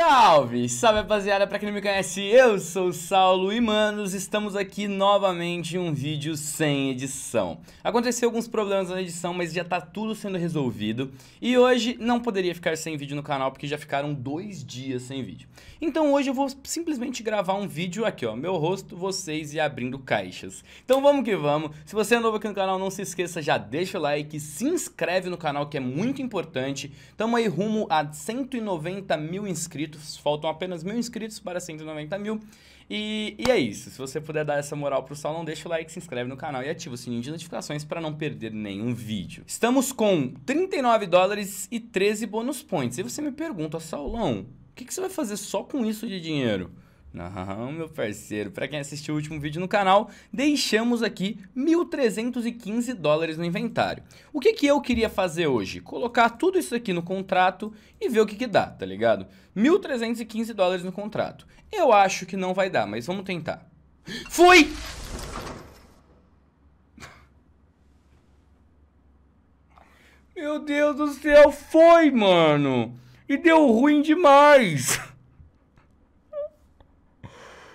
Salve, salve rapaziada, pra quem não me conhece, eu sou o Saulo e manos, estamos aqui novamente em um vídeo sem edição. Aconteceu alguns problemas na edição, mas já tá tudo sendo resolvido e hoje não poderia ficar sem vídeo no canal porque já ficaram dois dias sem vídeo. Então hoje eu vou simplesmente gravar um vídeo aqui ó, meu rosto, vocês e abrindo caixas. Então vamos que vamos, se você é novo aqui no canal não se esqueça, já deixa o like, se inscreve no canal que é muito importante, tamo aí rumo a 190 mil inscritos inscritos. Faltam apenas mil inscritos para 190 mil. E, e é isso. Se você puder dar essa moral pro salão, deixa o like, se inscreve no canal e ativa o sininho de notificações para não perder nenhum vídeo. Estamos com 39 dólares e 13 bônus points. E você me pergunta, Saulão, o que, que você vai fazer só com isso de dinheiro? Não, meu parceiro, para quem assistiu o último vídeo no canal, deixamos aqui 1.315 dólares no inventário. O que, que eu queria fazer hoje? Colocar tudo isso aqui no contrato e ver o que, que dá, tá ligado? 1.315 dólares no contrato. Eu acho que não vai dar, mas vamos tentar. Fui! Meu Deus do céu, foi, mano! E deu ruim demais!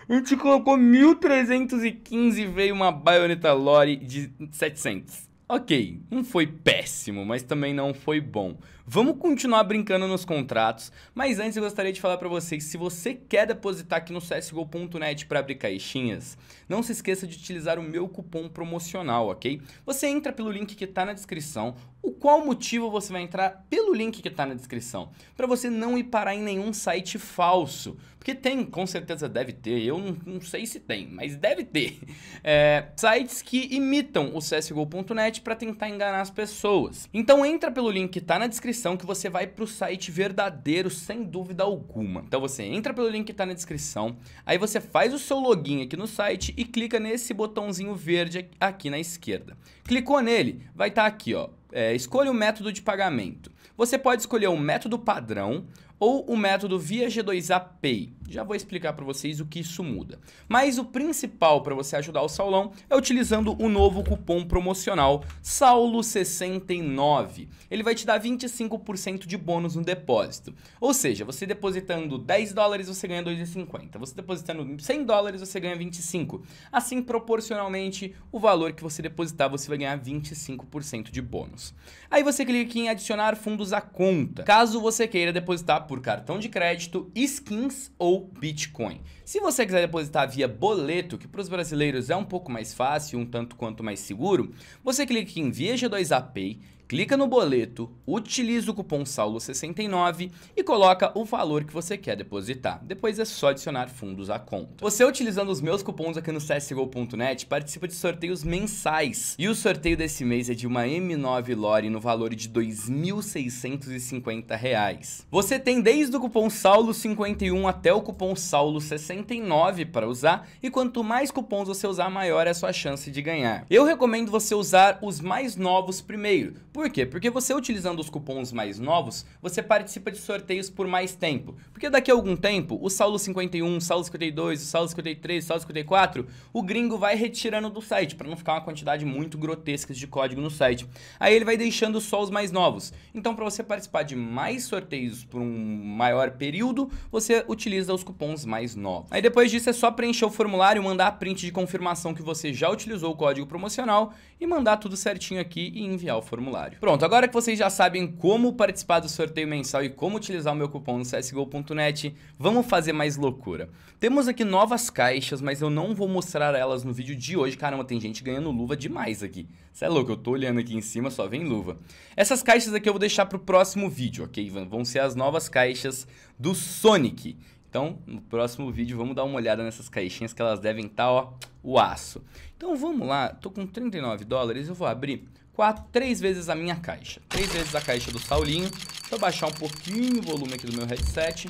A gente colocou 1315 e veio uma baioneta Lore de 700. Ok, não foi péssimo, mas também não foi bom. Vamos continuar brincando nos contratos, mas antes eu gostaria de falar para vocês, se você quer depositar aqui no csgo.net para abrir caixinhas, não se esqueça de utilizar o meu cupom promocional, ok? Você entra pelo link que está na descrição, o qual motivo você vai entrar pelo link que está na descrição, para você não ir parar em nenhum site falso, porque tem, com certeza deve ter, eu não, não sei se tem, mas deve ter, é, sites que imitam o csgo.net para tentar enganar as pessoas. Então entra pelo link que tá na descrição que você vai pro site verdadeiro sem dúvida alguma. Então você entra pelo link que tá na descrição, aí você faz o seu login aqui no site e clica nesse botãozinho verde aqui na esquerda. Clicou nele, vai estar tá aqui, ó, é, escolha o método de pagamento. Você pode escolher o método padrão, ou o método via G2A Pay. Já vou explicar para vocês o que isso muda. Mas o principal para você ajudar o Saulão é utilizando o novo cupom promocional SAULO69. Ele vai te dar 25% de bônus no depósito. Ou seja, você depositando 10 dólares, você ganha 2,50. Você depositando 100 dólares, você ganha 25. Assim, proporcionalmente, o valor que você depositar, você vai ganhar 25% de bônus. Aí você clica em adicionar fundos à conta. Caso você queira depositar por por cartão de crédito, skins ou Bitcoin. Se você quiser depositar via boleto, que para os brasileiros é um pouco mais fácil, um tanto quanto mais seguro, você clica em Via G2 API, clica no boleto, utiliza o cupom SAULO69 e coloca o valor que você quer depositar. Depois é só adicionar fundos à conta. Você utilizando os meus cupons aqui no csgo.net participa de sorteios mensais. E o sorteio desse mês é de uma M9 Lore no valor de R$ 2.650. Você tem desde o cupom SAULO51 até o cupom SAULO69 para usar e quanto mais cupons você usar, maior é a sua chance de ganhar. Eu recomendo você usar os mais novos primeiro, por quê? Porque você utilizando os cupons mais novos, você participa de sorteios por mais tempo. Porque daqui a algum tempo, o Saulo 51, o Saulo 52, o Saulo 53, o Saulo 54, o gringo vai retirando do site, para não ficar uma quantidade muito grotesca de código no site. Aí ele vai deixando só os mais novos. Então, para você participar de mais sorteios por um maior período, você utiliza os cupons mais novos. Aí depois disso é só preencher o formulário, mandar a print de confirmação que você já utilizou o código promocional e mandar tudo certinho aqui e enviar o formulário usuário. Pronto, agora que vocês já sabem como participar do sorteio mensal e como utilizar o meu cupom no csgo.net, vamos fazer mais loucura. Temos aqui novas caixas, mas eu não vou mostrar elas no vídeo de hoje. Caramba, tem gente ganhando luva demais aqui. Você é louco, eu tô olhando aqui em cima, só vem luva. Essas caixas aqui eu vou deixar pro próximo vídeo, ok? Vão ser as novas caixas do Sonic. Então, no próximo vídeo, vamos dar uma olhada nessas caixinhas que elas devem estar, tá, ó, o aço. Então, vamos lá. Tô com 39 dólares, eu vou abrir quatro, três vezes a minha caixa. Três vezes a caixa do Saulinho. Deixa eu baixar um pouquinho o volume aqui do meu headset.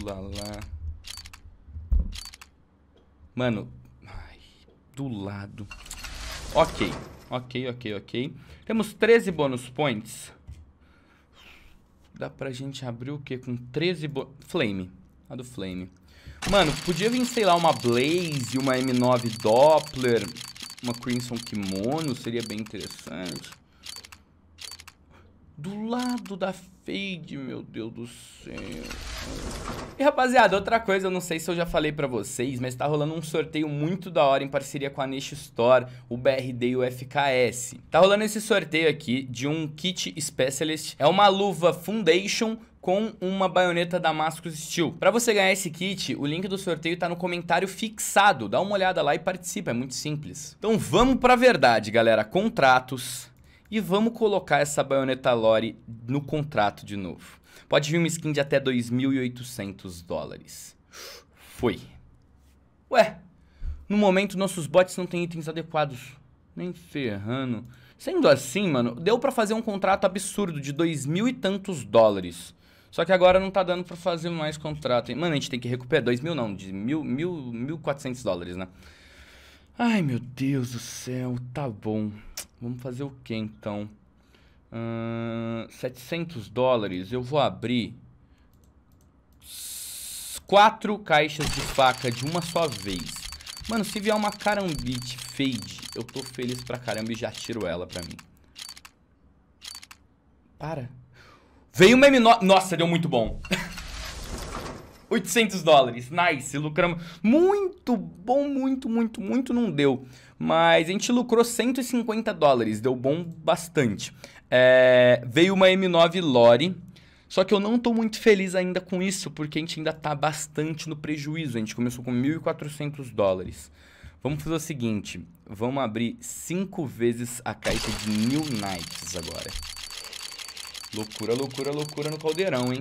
Ulala. Mano, ai, do lado. Ok, ok, ok, ok. Temos 13 bônus points. Dá pra gente abrir o que com 13 bônus... Flame, a do Flame. Mano, podia vir, sei lá, uma Blaze, uma M9 Doppler, uma Crimson Kimono seria bem interessante. Do lado da Fade, meu Deus do céu. E rapaziada, outra coisa, eu não sei se eu já falei pra vocês, mas tá rolando um sorteio muito da hora em parceria com a Niche Store, o BRD e o FKS. Tá rolando esse sorteio aqui de um kit Specialist, é uma luva Foundation com uma baioneta Damascus Steel. Para você ganhar esse kit, o link do sorteio tá no comentário fixado. Dá uma olhada lá e participa, é muito simples. Então vamos para a verdade, galera. Contratos. E vamos colocar essa baioneta Lore no contrato de novo. Pode vir uma skin de até 2.800 dólares. Foi. Ué, no momento nossos bots não têm itens adequados. Nem ferrando. Sendo assim, mano, deu para fazer um contrato absurdo de dois mil e tantos dólares. Só que agora não tá dando pra fazer mais contrato. Mano, a gente tem que recuperar. 2 mil não, de mil, mil, 1.400 dólares, né? Ai, meu Deus do céu, tá bom. Vamos fazer o que então? Uh, 700 dólares, eu vou abrir quatro caixas de faca de uma só vez. Mano, se vier uma carambite fade, eu tô feliz pra caramba e já tiro ela pra mim. Para. Veio uma M9 Nossa, deu muito bom. 800 dólares, nice, lucramos. Muito bom, muito, muito, muito não deu. Mas a gente lucrou 150 dólares, deu bom bastante. É... veio uma M9 Lore, só que eu não estou muito feliz ainda com isso, porque a gente ainda está bastante no prejuízo. A gente começou com 1.400 dólares. Vamos fazer o seguinte, vamos abrir 5 vezes a caixa de New Nights agora. Loucura, loucura, loucura no caldeirão, hein?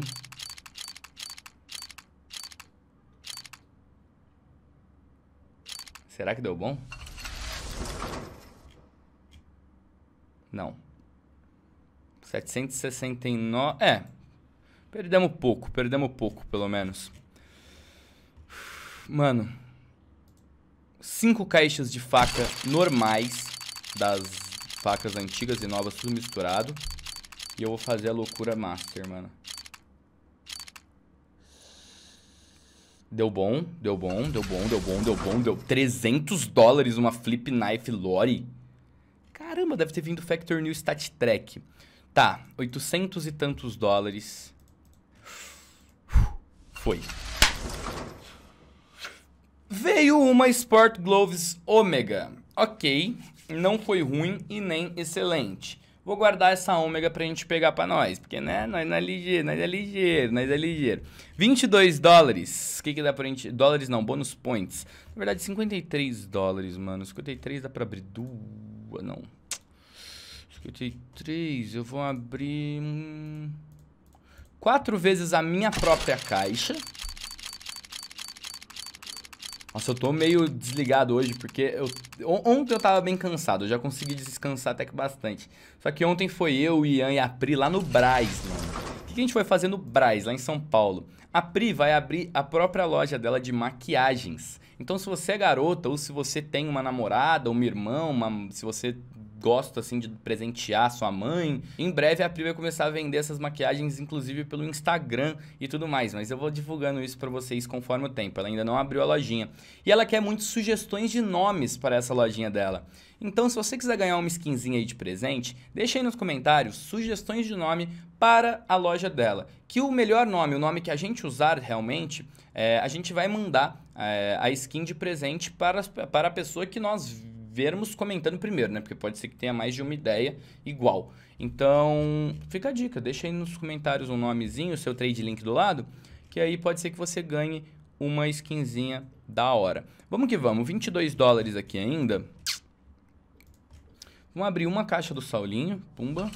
Será que deu bom? Não. 769... É. Perdemos pouco, perdemos pouco, pelo menos. Mano. Cinco caixas de faca normais. Das facas antigas e novas tudo misturado. E eu vou fazer a loucura master, mano. Deu bom, deu bom, deu bom, deu bom, deu bom, deu 300 dólares uma Flip Knife Lore. Caramba, deve ter vindo Factor New Stat Track. Tá, 800 e tantos dólares. Foi. Veio uma Sport Gloves Omega. Ok, não foi ruim e nem excelente. Vou guardar essa ômega pra gente pegar pra nós. Porque, né? Nós não é ligeiro, nós é ligeiro, nós é ligeiro. 22 dólares. O que que dá pra gente... Dólares não, bônus points. Na verdade, 53 dólares, mano. 53 dá pra abrir duas... Não. 53, eu vou abrir... quatro vezes a minha própria caixa. Nossa, eu tô meio desligado hoje, porque eu, ontem eu tava bem cansado, eu já consegui descansar até que bastante. Só que ontem foi eu, o Ian e a Pri lá no Braz, mano. O que a gente foi fazer no Braz, lá em São Paulo? A Pri vai abrir a própria loja dela de maquiagens. Então, se você é garota, ou se você tem uma namorada, uma irmã, uma, se você gosto, assim, de presentear sua mãe. Em breve a Pri vai começar a vender essas maquiagens, inclusive pelo Instagram e tudo mais. Mas eu vou divulgando isso para vocês conforme o tempo. Ela ainda não abriu a lojinha. E ela quer muitas sugestões de nomes para essa lojinha dela. Então, se você quiser ganhar uma skinzinha aí de presente, deixa aí nos comentários sugestões de nome para a loja dela. Que o melhor nome, o nome que a gente usar realmente, é, a gente vai mandar é, a skin de presente para, para a pessoa que nós vermos comentando primeiro, né? Porque pode ser que tenha mais de uma ideia igual. Então, fica a dica, deixa aí nos comentários um nomezinho, o seu trade link do lado, que aí pode ser que você ganhe uma skinzinha da hora. Vamos que vamos, 22 dólares aqui ainda. Vamos abrir uma caixa do Saulinho, pumba.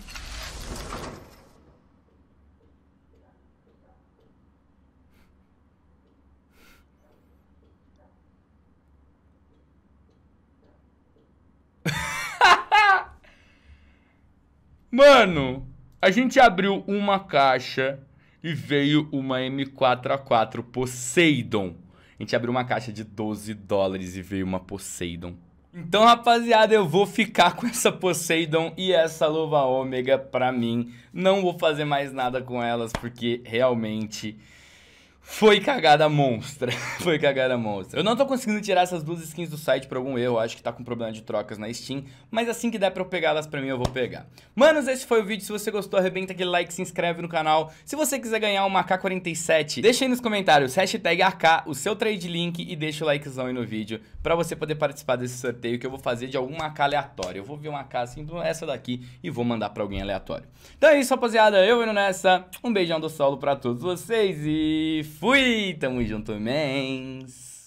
Mano, a gente abriu uma caixa e veio uma M4A4 Poseidon. A gente abriu uma caixa de 12 dólares e veio uma Poseidon. Então, rapaziada, eu vou ficar com essa Poseidon e essa luva ômega pra mim. Não vou fazer mais nada com elas, porque realmente foi cagada monstra. Foi cagada monstra. Eu não tô conseguindo tirar essas duas skins do site por algum erro. Acho que tá com problema de trocas na Steam. Mas assim que der pra eu pegar elas pra mim, eu vou pegar. Manos, esse foi o vídeo. Se você gostou, arrebenta aquele like, se inscreve no canal. Se você quiser ganhar uma AK-47, deixa aí nos comentários hashtag AK, o seu trade link e deixa o likezão aí no vídeo pra você poder participar desse sorteio que eu vou fazer de alguma AK aleatória. Eu vou ver uma AK assim, essa daqui, e vou mandar pra alguém aleatório. Então é isso, rapaziada. Eu indo nessa. Um beijão do solo pra todos vocês e fui! Tamo junto, mens!